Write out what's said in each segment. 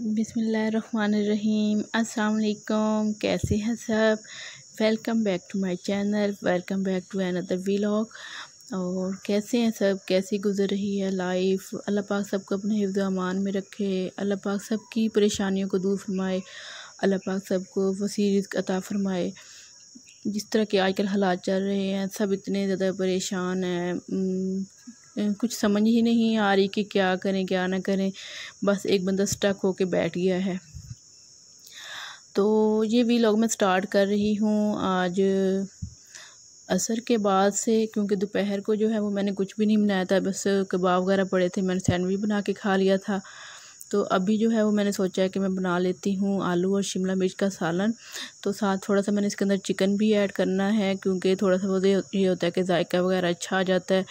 बिसमीम असलकुम कैसे हैं सब welcome back to my channel welcome back to another vlog और कैसे हैं सब कैसी गुजर रही है लाइफ अल्लाह पाक सबको अपने हिफ्ज अमान में रखे अल्लाह पाक सबकी परेशानियों को दूर फरमाए अल्लाह पाक सबको वसी रिज्क अता फरमाए जिस तरह के आजकल हालात चल रहे हैं सब इतने ज़्यादा परेशान हैं कुछ समझ ही नहीं आ रही कि क्या करें क्या ना करें बस एक बंदा स्टक होके बैठ गया है तो ये वीलॉग मैं स्टार्ट कर रही हूँ आज असर के बाद से क्योंकि दोपहर को जो है वो मैंने कुछ भी नहीं बनाया था बस कबाब वगैरह पड़े थे मैंने सैंडविच बना के खा लिया था तो अभी जो है वो मैंने सोचा है कि मैं बना लेती हूँ आलू और शिमला मिर्च का सालन तो साथ थोड़ा सा मैंने इसके अंदर चिकन भी ऐड करना है क्योंकि थोड़ा सा वो ये होता है कि जायका वगैरह अच्छा आ जाता है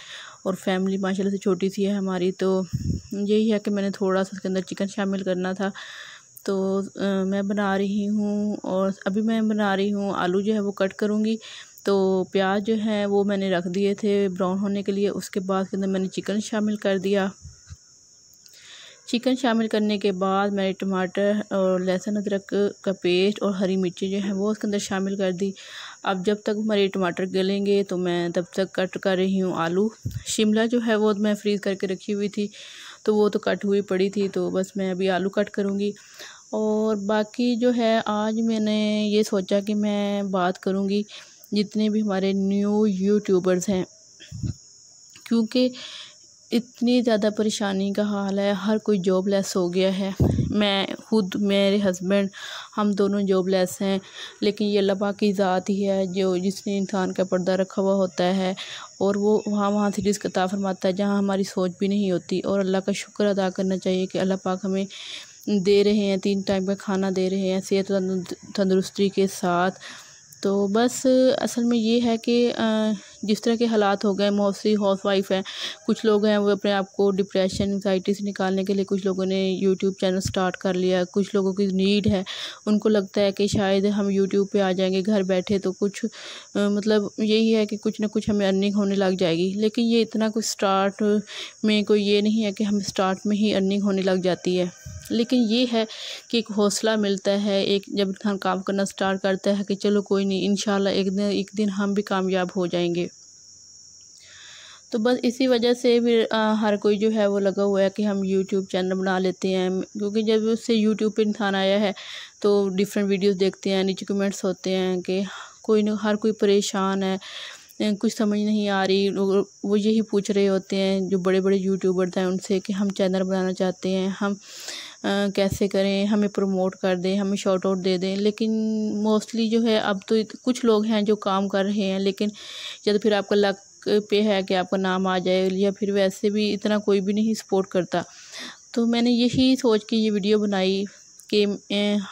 और फैमिली माशाल्लाह से छोटी सी है हमारी तो यही है कि मैंने थोड़ा सा उसके अंदर चिकन शामिल करना था तो आ, मैं बना रही हूँ और अभी मैं बना रही हूँ आलू जो है वो कट करूँगी तो प्याज जो है वो मैंने रख दिए थे ब्राउन होने के लिए उसके बाद के अंदर मैंने चिकन शामिल कर दिया चिकन शामिल करने के बाद मैंने टमाटर और लहसुन अदरक का पेस्ट और हरी मिर्ची जो है वो उसके अंदर शामिल कर दी अब जब तक हमारे टमाटर गलेंगे तो मैं तब तक कट कर रही हूँ आलू शिमला जो है वो मैं फ्रीज़ करके रखी हुई थी तो वो तो कट हुई पड़ी थी तो बस मैं अभी आलू कट करूँगी और बाकी जो है आज मैंने ये सोचा कि मैं बात करूँगी जितने भी हमारे न्यू यूट्यूबर्स हैं क्योंकि इतनी ज़्यादा परेशानी का हाल है हर कोई जॉब लेस हो गया है मैं ख़ुद मेरे हस्बैंड हम दोनों जॉब लेस हैं लेकिन ये अल्लाह पाक की ज़ात ही है जो जिसने इंसान का पर्दा रखा हुआ होता है और वो वहाँ वहाँ से रिस्क अता फरमाता है जहाँ हमारी सोच भी नहीं होती और अल्लाह का शुक्र अदा करना चाहिए कि अल्लाह पाक हमें दे रहे हैं तीन टाइम का खाना दे रहे हैं सेहत तंदुरुस्ती के साथ तो बस असल में ये है कि जिस तरह के हालात हो गए मोस्टली हाउस वाइफ हैं कुछ लोग हैं वो अपने आप को डिप्रेशन एंगजाइटी से निकालने के लिए कुछ लोगों ने यूट्यूब चैनल स्टार्ट कर लिया कुछ लोगों की नीड है उनको लगता है कि शायद हम यूट्यूब पर आ जाएंगे घर बैठे तो कुछ मतलब यही है कि कुछ ना कुछ हमें अर्निंग होने लग जाएगी लेकिन ये इतना कुछ स्टार्ट में कोई ये नहीं है कि हम स्टार्ट में ही अर्निंग होने लग जाती है लेकिन ये है कि एक हौसला मिलता है एक जब इंसान काम करना स्टार्ट करता है कि चलो कोई नहीं इन एक दिन एक दिन हम भी कामयाब हो जाएंगे तो बस इसी वजह से फिर आ, हर कोई जो है वो लगा हुआ है कि हम यूट्यूब चैनल बना लेते हैं क्योंकि जब उससे यूट्यूब पर इंसान आया है तो डिफरेंट वीडियोस देखते हैं नीचे कमेंट्स होते हैं कि कोई ना हर कोई परेशान है कुछ समझ नहीं आ रही वो यही पूछ रहे होते हैं जो बड़े बड़े यूट्यूबर हैं उनसे कि हम चैनल बनाना चाहते हैं हम कैसे करें हमें प्रमोट कर दें हमें शॉर्ट आउट दे दें लेकिन मोस्टली जो है अब तो कुछ लोग हैं जो काम कर रहे हैं लेकिन जब फिर आपका लक पे है कि आपका नाम आ जाए या फिर वैसे भी इतना कोई भी नहीं सपोर्ट करता तो मैंने यही सोच के ये वीडियो बनाई कि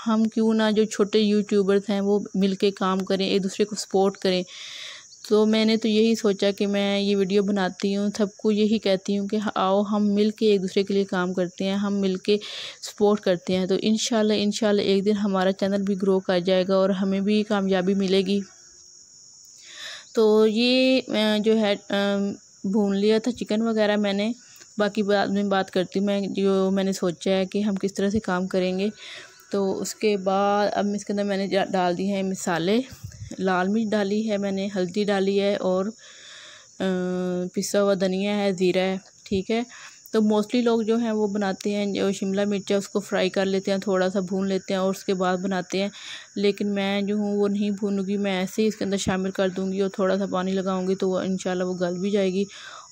हम क्यों ना जो छोटे यूट्यूबर्स हैं वो मिलके काम करें एक दूसरे को सपोर्ट करें तो मैंने तो यही सोचा कि मैं ये वीडियो बनाती हूँ सबको यही कहती हूँ कि आओ हम मिल के एक दूसरे के लिए काम करते हैं हम मिल के सपोर्ट करते हैं तो इन शह एक दिन हमारा चैनल भी ग्रो कर जाएगा और हमें भी कामयाबी मिलेगी तो ये जो है भून लिया था चिकन वगैरह मैंने बाकी बाद में बात करती हूँ मैं जो मैंने सोचा है कि हम किस तरह से काम करेंगे तो उसके बाद अब इसके अंदर मैंने डाल दिए हैं मिसाले लाल मिर्च डाली है मैंने हल्दी डाली है और पिसा हुआ धनिया है ज़ीरा है ठीक है तो मोस्टली लोग जो हैं वो बनाते हैं जो शिमला मिर्च है उसको फ्राई कर लेते हैं थोड़ा सा भून लेते हैं और उसके बाद बनाते हैं लेकिन मैं जो हूँ वो नहीं भूनूंगी मैं ऐसे ही इसके अंदर शामिल कर दूँगी और थोड़ा सा पानी लगाऊँगी तो वो इन वो गल भी जाएगी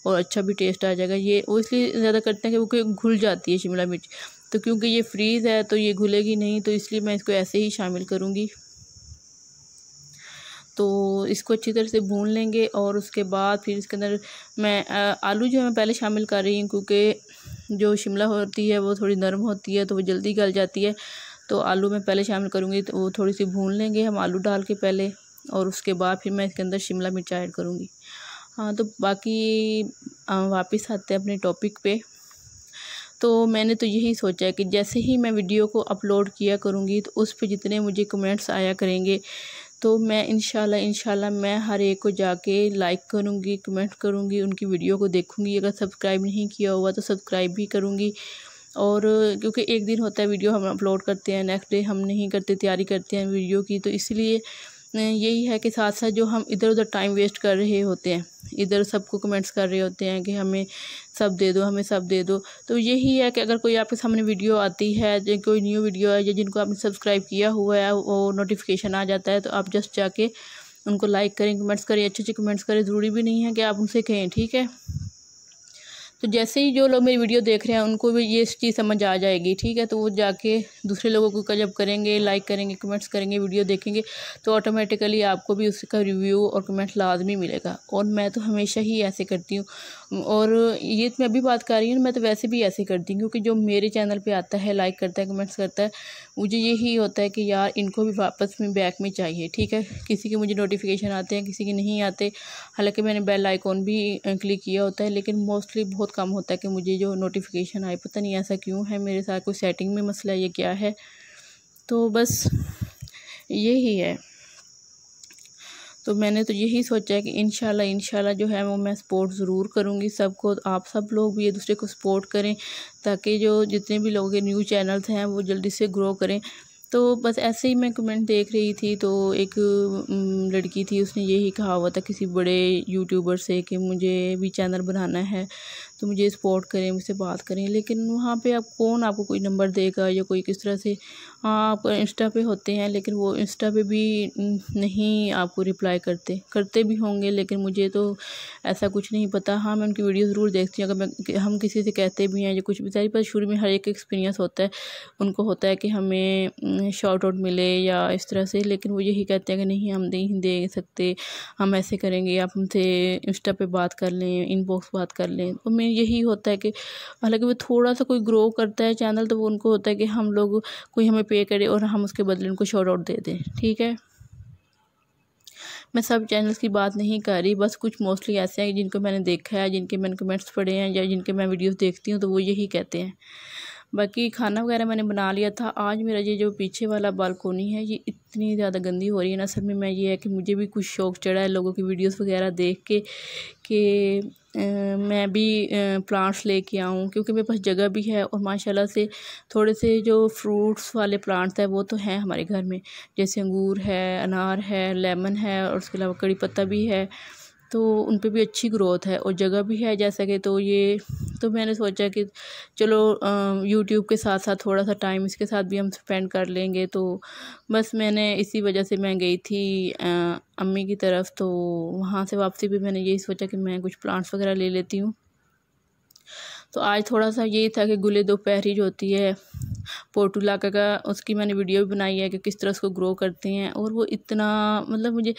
और अच्छा भी टेस्ट आ जाएगा ये वो इसलिए ज़्यादा करते हैं कि क्योंकि घुल जाती है शिमला मिर्च तो क्योंकि ये फ्रीज़ है तो ये घुलेगी नहीं तो इसलिए मैं इसको ऐसे ही शामिल करूँगी तो इसको अच्छी तरह से भून लेंगे और उसके बाद फिर इसके अंदर मैं आलू जो मैं पहले शामिल कर रही हूँ क्योंकि जो शिमला होती है वो थोड़ी नरम होती है तो वो जल्दी गल जाती है तो आलू मैं पहले शामिल करूँगी तो वो थोड़ी सी भून लेंगे हम आलू डाल के पहले और उसके बाद फिर मैं इसके अंदर शिमला मिर्च ऐड करूँगी हाँ तो बाकी वापस आते हैं अपने टॉपिक पे तो मैंने तो यही सोचा है कि जैसे ही मैं वीडियो को अपलोड किया करूँगी तो उस पर जितने मुझे कमेंट्स आया करेंगे तो मैं इन शाला मैं हर एक को जाके लाइक करूँगी कमेंट करूँगी उनकी वीडियो को देखूँगी अगर सब्सक्राइब नहीं किया हुआ तो सब्सक्राइब भी करूँगी और क्योंकि एक दिन होता है वीडियो हम अपलोड करते हैं नेक्स्ट डे हम नहीं करते तैयारी करते हैं वीडियो की तो इसलिए यही है कि साथ साथ जो हम इधर उधर टाइम वेस्ट कर रहे होते हैं इधर सबको कमेंट्स कर रहे होते हैं कि हमें सब दे दो हमें सब दे दो तो यही है कि अगर कोई आपके सामने वीडियो आती है या कोई न्यू वीडियो है या जिनको आपने सब्सक्राइब किया हुआ है वो नोटिफिकेशन आ जाता है तो आप जस्ट जाके उनको लाइक करें कमेंट्स करें अच्छे अच्छे कमेंट्स करें ज़रूरी भी नहीं है कि आप उनसे कहें ठीक है तो जैसे ही जो लोग मेरी वीडियो देख रहे हैं उनको भी ये चीज़ समझ आ जाएगी ठीक है तो वो जाके दूसरे लोगों को जब करेंगे लाइक करेंगे कमेंट्स करेंगे वीडियो देखेंगे तो ऑटोमेटिकली आपको भी उसका रिव्यू और कमेंट लाजमी मिलेगा और मैं तो हमेशा ही ऐसे करती हूँ और ये तो मैं अभी बात कर रही हूँ मैं तो वैसे भी ऐसे करती हूँ क्योंकि जो मेरे चैनल पर आता है लाइक करता है कमेंट्स करता है मुझे यही होता है कि यार इनको भी वापस में बैक में चाहिए ठीक है किसी के मुझे नोटिफिकेशन आते हैं किसी के नहीं आते हालांकि मैंने बेल आइकॉन भी क्लिक किया होता है लेकिन मोस्टली बहुत कम होता है कि मुझे जो नोटिफिकेशन आए पता नहीं ऐसा क्यों है मेरे साथ कोई सेटिंग में मसला ये क्या है तो बस यही है तो मैंने तो यही सोचा है कि इन शाला जो है वो मैं सपोर्ट ज़रूर करूँगी सबको तो आप सब लोग भी एक दूसरे को सपोर्ट करें ताकि जो जितने भी लोग न्यू चैनल्स हैं वो जल्दी से ग्रो करें तो बस ऐसे ही मैं कमेंट देख रही थी तो एक लड़की थी उसने यही कहा हुआ था किसी बड़े यूट्यूबर से कि मुझे भी चैनल बनाना है तो मुझे सपोर्ट करें मुझसे बात करें लेकिन वहाँ पे आप कौन आपको कोई नंबर देगा या कोई किस तरह से आप इंस्टा पे होते हैं लेकिन वो इंस्टा पे भी नहीं आपको रिप्लाई करते करते भी होंगे लेकिन मुझे तो ऐसा कुछ नहीं पता हाँ मैं उनकी वीडियो ज़रूर देखती हूँ अगर मैं हम किसी से कहते भी हैं या कुछ भी सारी पर शुरू में हर एक एक्सपीरियंस होता है उनको होता है कि हमें शॉर्ट आउट मिले या इस तरह से लेकिन वो यही कहते हैं कि नहीं हम नहीं दे सकते हम ऐसे करेंगे आप हमसे इंस्टा पर बात कर लें इनबॉक्स बात कर लें तो मैं यही होता है कि हालांकि वो थोड़ा सा कोई ग्रो करता है चैनल तो वो उनको होता है कि हम लोग कोई हमें पे करें और हम उसके बदले उनको शॉर्ट आउट दे दें ठीक है मैं सब चैनल्स की बात नहीं कर रही बस कुछ मोस्टली ऐसे हैं जिनको मैंने देखा है जिनके मैंने कमेंट्स पढ़े हैं या जिनके मैं वीडियोस देखती हूँ तो वो यही कहते हैं बाकी खाना वगैरह मैंने बना लिया था आज मेरा ये जो पीछे वाला बालकोनी है ये इतनी ज़्यादा गंदी हो रही है ना सर में मैं ये है कि मुझे भी कुछ शौक चढ़ा है लोगों की वीडियोज़ वगैरह देख के कि मैं भी प्लांट्स लेके आऊँ क्योंकि मेरे पास जगह भी है और माशाल्लाह से थोड़े से जो फ्रूट्स वाले प्लांट्स हैं वो तो हैं हमारे घर में जैसे अंगूर है अनार है लेमन है और उसके अलावा कड़ी पत्ता भी है तो उन पर भी अच्छी ग्रोथ है और जगह भी है जा सके तो ये तो मैंने सोचा कि चलो यूट्यूब के साथ साथ थोड़ा सा टाइम इसके साथ भी हम स्पेंड कर लेंगे तो बस मैंने इसी वजह से मैं गई थी अम्मी की तरफ तो वहाँ से वापसी भी मैंने यही सोचा कि मैं कुछ प्लांट्स वगैरह ले लेती हूँ तो आज थोड़ा सा ये था कि गुले दोपहरी जो होती है पोर्टुलाका का उसकी मैंने वीडियो भी बनाई है कि किस तरह उसको ग्रो करते हैं और वो इतना मतलब मुझे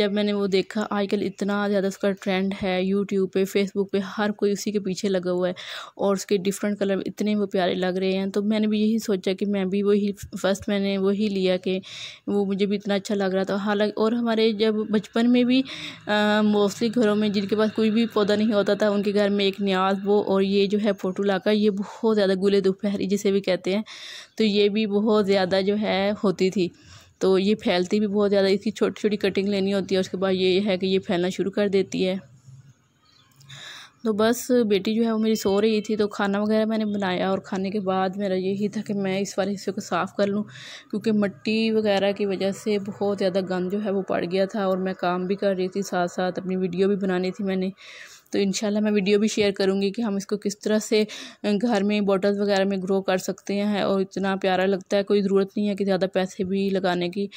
जब मैंने वो देखा आजकल इतना ज़्यादा उसका ट्रेंड है यूट्यूब पे फेसबुक पे हर कोई उसी के पीछे लगा हुआ है और उसके डिफरेंट कलर इतने वो प्यारे लग रहे हैं तो मैंने भी यही सोचा कि मैं भी वही फ़र्स्ट मैंने वही लिया कि वो मुझे भी इतना अच्छा लग रहा था हालांकि और हमारे जब बचपन में भी मोस्टली घरों में जिनके पास कोई भी पौधा नहीं होता था उनके घर में एक न्याज वो और ये जो है फ़ोटो का ये बहुत ज़्यादा गुले दोपहरी जिसे भी कहते हैं तो ये भी बहुत ज़्यादा जो है होती थी तो ये फैलती भी बहुत ज़्यादा इसकी छोटी छोटी कटिंग लेनी होती है उसके बाद ये है कि ये फैलना शुरू कर देती है तो बस बेटी जो है वो मेरी सो रही थी तो खाना वगैरह मैंने बनाया और खाने के बाद मेरा यही था कि मैं इस वाले हिस्से को साफ़ कर लूँ क्योंकि मिट्टी वगैरह की वजह से बहुत ज़्यादा गंद जो है वो पड़ गया था और मैं काम भी कर रही थी साथ साथ अपनी वीडियो भी बनानी थी मैंने तो इन मैं वीडियो भी शेयर करूँगी कि हम इसको किस तरह से घर में बॉटल्स वगैरह में ग्रो कर सकते हैं और इतना प्यारा लगता है कोई ज़रूरत नहीं है कि ज़्यादा पैसे भी लगाने की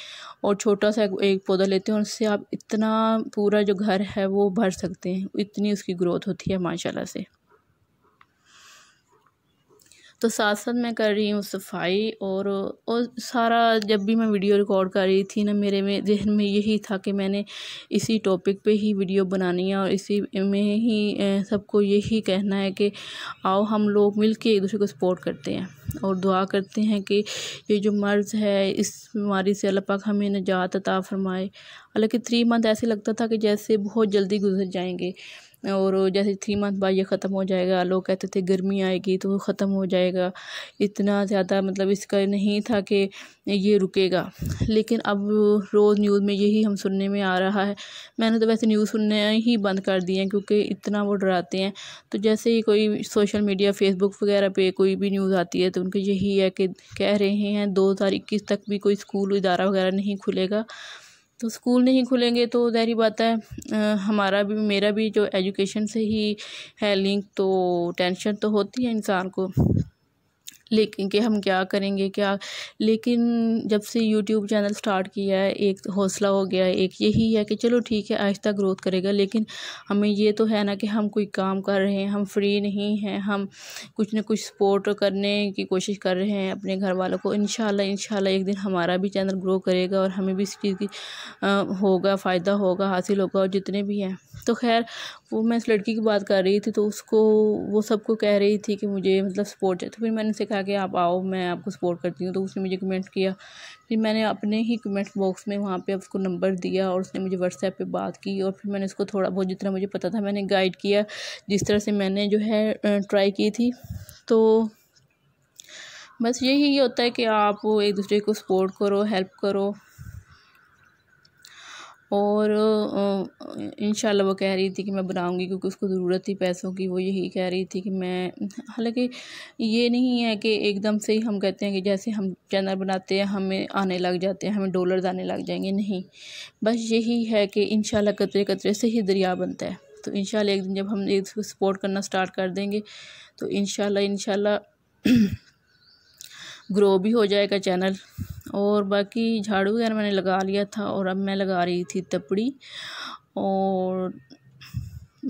और छोटा सा एक पौधा लेते हैं उससे आप इतना पूरा जो घर है वो भर सकते हैं इतनी उसकी ग्रोथ होती है माशाला से तो साथ साथ मैं कर रही हूँ सफाई और और सारा जब भी मैं वीडियो रिकॉर्ड कर रही थी ना मेरे में जहन में यही था कि मैंने इसी टॉपिक पे ही वीडियो बनानी है और इसी में ही सबको यही कहना है कि आओ हम लोग मिल के एक दूसरे को सपोर्ट करते हैं और दुआ करते हैं कि ये जो मर्ज़ है इस बीमारी से अल्लाह पाक हमें निजात अता फरमाए हालांकि थ्री मंथ ऐसे लगता था कि जैसे बहुत जल्दी गुजर जाएंगे और जैसे थ्री मंथ बाद ये ख़त्म हो जाएगा लोग कहते थे गर्मी आएगी तो ख़त्म हो जाएगा इतना ज़्यादा मतलब इसका नहीं था कि ये रुकेगा लेकिन अब रोज़ न्यूज़ में यही हम सुनने में आ रहा है मैंने तो वैसे न्यूज़ सुनने ही बंद कर दिए हैं क्योंकि इतना वो डराते हैं तो जैसे ही कोई सोशल मीडिया फेसबुक वगैरह पे कोई भी न्यूज़ आती है तो उनके यही है कि कह रहे हैं दो हज़ार इक्कीस तक भी कोई स्कूल इदारा वगैरह नहीं खुलेगा तो स्कूल नहीं खुलेंगे तो ज़ाहरी बात है आ, हमारा भी मेरा भी जो एजुकेशन से ही है लिंक तो टेंशन तो होती है इंसान को लेकिन कि हम क्या करेंगे क्या लेकिन जब से यूट्यूब चैनल स्टार्ट किया है एक हौसला हो गया है एक यही है कि चलो ठीक है आहिस्ता ग्रोथ करेगा लेकिन हमें ये तो है ना कि हम कोई काम कर रहे हैं हम फ्री नहीं हैं हम कुछ ना कुछ सपोर्ट करने की कोशिश कर रहे हैं अपने घर वालों को इन शाला एक दिन हमारा भी चैनल ग्रो करेगा और हमें भी इस चीज़ की होगा फ़ायदा होगा हासिल होगा और जितने भी हैं तो खैर वो मैं उस लड़की की बात कर रही थी तो उसको वो सबको कह रही थी कि मुझे मतलब सपोर्ट चाहिए तो फिर मैंने उसे कहा कि आप आओ मैं आपको सपोर्ट करती हूँ तो उसने मुझे कमेंट किया फिर मैंने अपने ही कमेंट बॉक्स में वहाँ पे उसको नंबर दिया और उसने मुझे व्हाट्सएप पे बात की और फिर मैंने उसको थोड़ा बहुत जितना मुझे पता था मैंने गाइड किया जिस तरह से मैंने जो है ट्राई की थी तो बस यही होता है कि आप एक दूसरे को सपोर्ट करो हेल्प करो और इन वो कह रही थी कि मैं बनाऊँगी क्योंकि उसको ज़रूरत थी पैसों की वो यही कह रही थी कि मैं हालांकि ये नहीं है कि एकदम से ही हम कहते हैं कि जैसे हम चैनल बनाते हैं हमें आने लग जाते हैं हमें डॉलर्स आने लग जाएंगे नहीं बस यही है कि इन कतरे कतरे से ही दरिया बनता है तो इन एक दिन जब हम एक सपोर्ट करना स्टार्ट कर देंगे तो इन इन ग्रो भी हो जाएगा चैनल और बाकी झाड़ू वगैरह मैंने लगा लिया था और अब मैं लगा रही थी तपड़ी और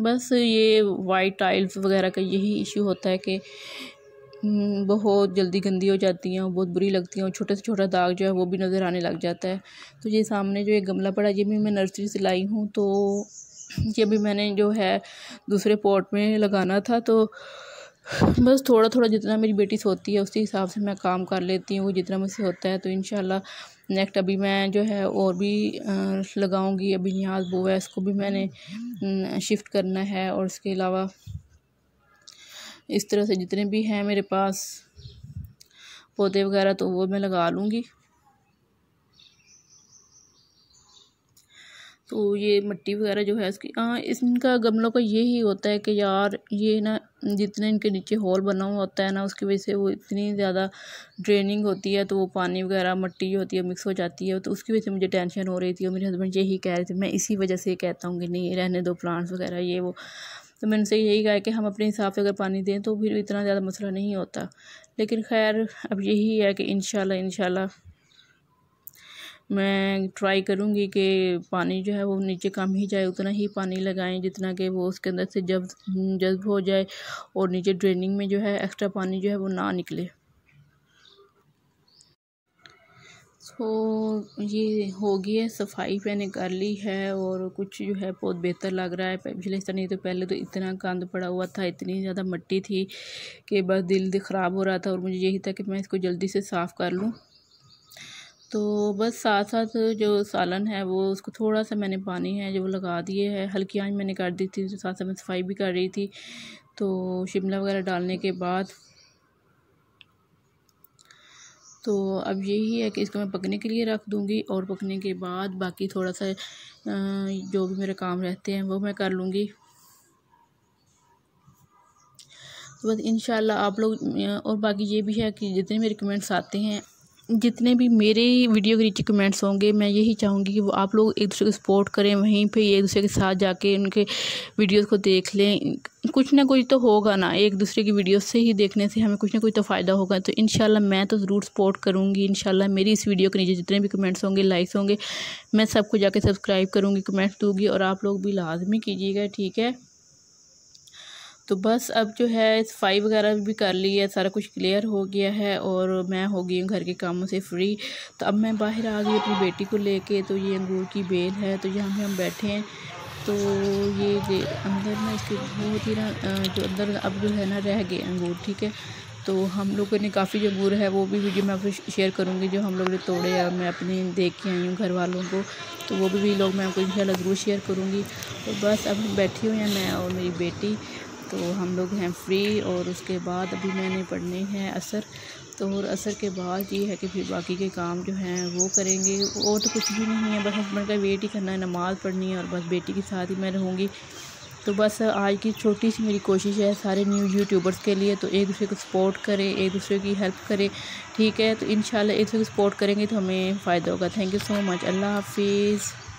बस ये वाइट टाइल्स वगैरह का यही इशू होता है कि हम्म, बहुत जल्दी गंदी हो जाती हैं और बहुत बुरी लगती हैं और छोटे से छोटा दाग जो है वो भी नज़र आने लग जाता है तो ये सामने जो ये गमला पड़ा ये भी मैं नर्सरी से लाई हूँ तो ये भी मैंने जो है दूसरे पॉट में लगाना था तो बस थोड़ा थोड़ा जितना मेरी बेटी सोती है उसी हिसाब से मैं काम कर लेती हूँ जितना मुझसे होता है तो इन नेक्स्ट अभी मैं जो है और भी लगाऊंगी अभी न्याज बो है इसको भी मैंने शिफ्ट करना है और इसके अलावा इस तरह से जितने भी हैं मेरे पास पौधे वगैरह तो वो मैं लगा लूँगी तो ये मिट्टी वगैरह जो है उसकी हाँ इनका गमलों का यही होता है कि यार ये ना जितने इनके नीचे हॉल बना हुआ होता है ना उसकी वजह से वो इतनी ज़्यादा ड्रेनिंग होती है तो वो पानी वगैरह मिट्टी होती है मिक्स हो जाती है तो उसकी वजह से मुझे टेंशन हो रही थी और मेरे हस्बैंड यही कह रहे थे मैं इसी वजह से कहता हूँ कि नहीं रहने दो प्लांट्स वगैरह ये वो तो मैंने उनसे यही कहा कि हम अपने हिसाब से अगर पानी दें तो फिर इतना ज़्यादा मसला नहीं होता लेकिन खैर अब यही है कि इन शाला मैं ट्राई करूँगी कि पानी जो है वो नीचे कम ही जाए उतना ही पानी लगाएं जितना कि वो उसके अंदर से जब जज्ब हो जाए और नीचे ड्रेनिंग में जो है एक्स्ट्रा पानी जो है वो ना निकले सो तो ये हो गई है सफाई मैंने कर ली है और कुछ जो है बहुत बेहतर लग रहा है पिछले साल नहीं तो पहले तो इतना गंद पड़ा हुआ था इतनी ज़्यादा मट्टी थी कि बस दिल ख़राब हो रहा था और मुझे यही था कि मैं इसको जल्दी से साफ़ कर लूँ तो बस साथ साथ जो सालन है वो उसको थोड़ा सा मैंने पानी है जो लगा दिए है हल्की आँच मैंने कर दी थी तो साथ साथ मैं सफाई भी कर रही थी तो शिमला वगैरह डालने के बाद तो अब यही है कि इसको मैं पकने के लिए रख दूँगी और पकने के बाद बाकी थोड़ा सा जो भी मेरे काम रहते हैं वो मैं कर लूँगी तो बस इन आप लोग और बाकी ये भी है कि जितने मेरे कमेंट्स आते हैं जितने भी मेरे वीडियो के नीचे कमेंट्स होंगे मैं यही चाहूँगी कि वो आप लोग एक दूसरे को सपोर्ट करें वहीं पे एक दूसरे के साथ जाके उनके वीडियोस को देख लें कुछ ना कुछ तो होगा ना एक दूसरे की वीडियोस से ही देखने से हमें कुछ ना कुछ तो फ़ायदा होगा तो इन मैं तो ज़रूर सपोर्ट करूँगी इन मेरी इस वीडियो के नीचे जितने भी कमेंट्स होंगे लाइक्स होंगे मैं सबको जाके सब्सक्राइब करूँगी कमेंट्स दूँगी और आप लोग भी लाजमी कीजिएगा ठीक है तो बस अब जो है सफाई वगैरह भी कर ली है सारा कुछ क्लियर हो गया है और मैं हो गई हूँ घर के कामों से फ्री तो अब मैं बाहर आ गई अपनी बेटी को लेके तो ये अंगूर की बेल है तो यहाँ पे हम बैठे हैं तो ये अंदर ना इसके बहुत ही ना जो अंदर अब जो है ना रह गए अंगूर ठीक है तो हम लोगों ने काफ़ी जो अंगूर है वो भी वीडियो मैं आपको शेयर करूँगी जो हम लोग ने तोड़े या मैं अपने देख के आई हूँ घर वालों को तो वो भी, भी लोग मैं आपको इन ज़रूर शेयर करूँगी और बस अब बैठी हुई हैं मैं और मेरी बेटी तो हम लोग हैं फ्री और उसके बाद अभी मैंने पढ़ने हैं असर तो और असर के बाद ये है कि फिर बाकी के काम जो हैं वो करेंगे और तो कुछ भी नहीं है बस हस्बैंड का वेट ही करना है नमाज़ पढ़नी है और बस बेटी के साथ ही मैं रहूँगी तो बस आज की छोटी सी मेरी कोशिश है सारे न्यू यूट्यूबर्स के लिए तो एक दूसरे को सपोर्ट करें एक दूसरे की हेल्प करें ठीक है तो इन एक दूसरे को सपोर्ट करेंगे तो हमें फ़ायदा होगा थैंक यू सो मच अल्लाह हाफिज़